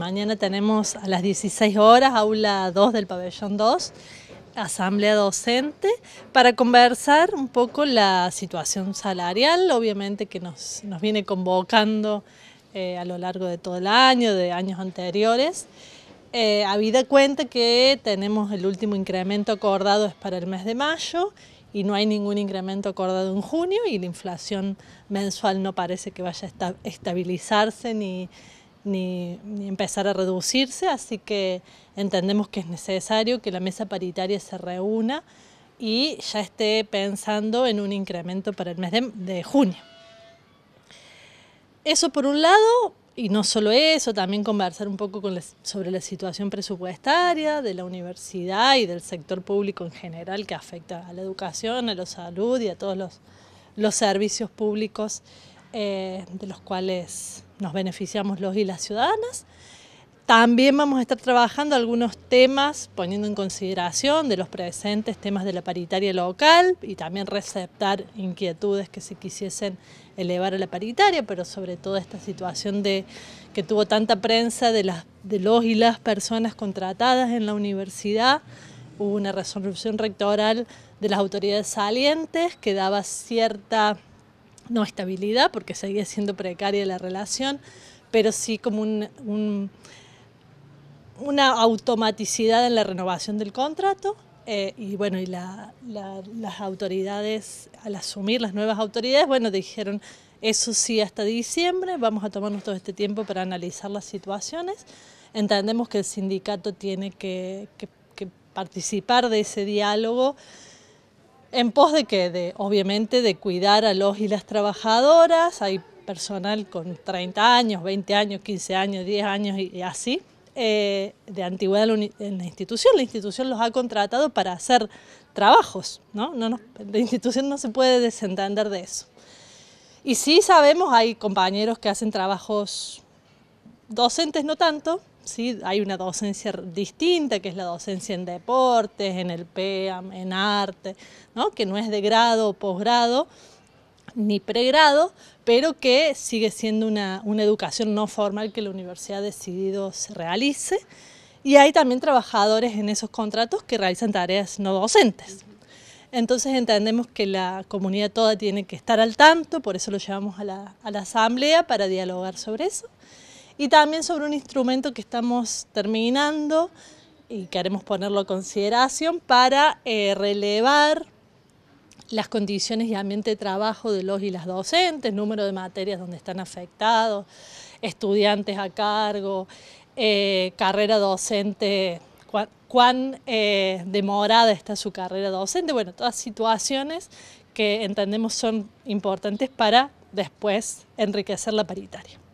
Mañana tenemos a las 16 horas, aula 2 del pabellón 2, asamblea docente, para conversar un poco la situación salarial, obviamente que nos, viene convocando eh, a lo largo de todo el año, de años anteriores. Eh, habida cuenta que tenemos el último incremento acordado es para el mes de mayo y no hay ningún incremento acordado en junio y la inflación mensual no parece que vaya a estabilizarse ni, ni, empezar a reducirse, así que entendemos que es necesario que la mesa paritaria se reúna y ya esté pensando en un incremento para el mes de, junio. Eso por un lado, y no solo eso, también conversar un poco sobre la situación presupuestaria de la universidad y del sector público en general que afecta a la educación, a la salud y a todos los, los servicios públicos eh, de los cuales nos beneficiamos los y las ciudadanas. También vamos a estar trabajando algunos temas, poniendo en consideración de los presentes temas de la paritaria local y también receptar inquietudes que se quisiesen elevar a la paritaria, pero sobre todo esta situación de que tuvo tanta prensa las, de los y las personas contratadas en la universidad. Hubo una resolución rectoral de las autoridades salientes que daba cierta no estabilidad, porque seguía siendo precaria la relación, pero sí como una automaticidad en la renovación del contrato. Eh, y bueno, y las autoridades, al asumir las nuevas autoridades, bueno, dijeron, eso sí, hasta diciembre vamos a tomarnos todo este tiempo para analizar las situaciones. Entendemos que el sindicato tiene que, que participar de ese diálogo ¿En pos de qué? obviamente de cuidar a los y las trabajadoras, hay personal con 30 años, 20 años, 15 años, 10 años y, así, eh, de antigüedad en la institución. La institución los ha contratado para hacer trabajos, ¿no? no, no la institución no se puede desentender de eso. Y sí sabemos, hay compañeros que hacen trabajos Docentes no tanto, ¿sí? hay una docencia distinta que es la docencia en deportes, en el PEAM, en arte, ¿no? que no es de grado o posgrado ni pregrado, pero que sigue siendo una, una educación no formal que la universidad ha decidido se realice. Y hay también trabajadores en esos contratos que realizan tareas no docentes. Entonces entendemos que la comunidad toda tiene que estar al tanto, por eso lo llevamos a la, a la asamblea para dialogar sobre eso y también sobre un instrumento que estamos terminando y queremos ponerlo a consideración para eh, relevar las condiciones y ambiente de trabajo de los y las docentes, número de materias donde están afectados, estudiantes a cargo, eh, carrera docente, cuán, eh, demorada está su carrera docente, bueno, todas situaciones que entendemos son importantes para después enriquecer la paritaria.